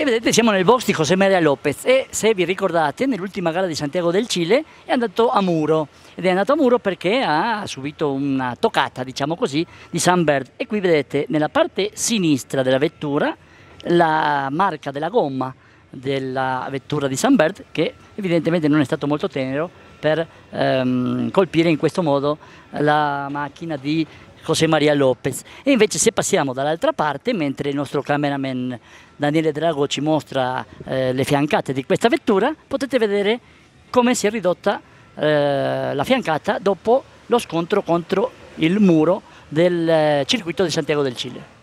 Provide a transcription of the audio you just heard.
E vedete siamo nel box di José Maria Lopez e se vi ricordate nell'ultima gara di Santiago del Cile è andato a muro ed è andato a muro perché ha subito una toccata diciamo così di Sunbird e qui vedete nella parte sinistra della vettura la marca della gomma della vettura di Sunbird che evidentemente non è stato molto tenero per ehm, colpire in questo modo la macchina di José Maria Lopez. E invece se passiamo dall'altra parte, mentre il nostro cameraman Daniele Drago ci mostra eh, le fiancate di questa vettura, potete vedere come si è ridotta eh, la fiancata dopo lo scontro contro il muro del eh, circuito di Santiago del Cile.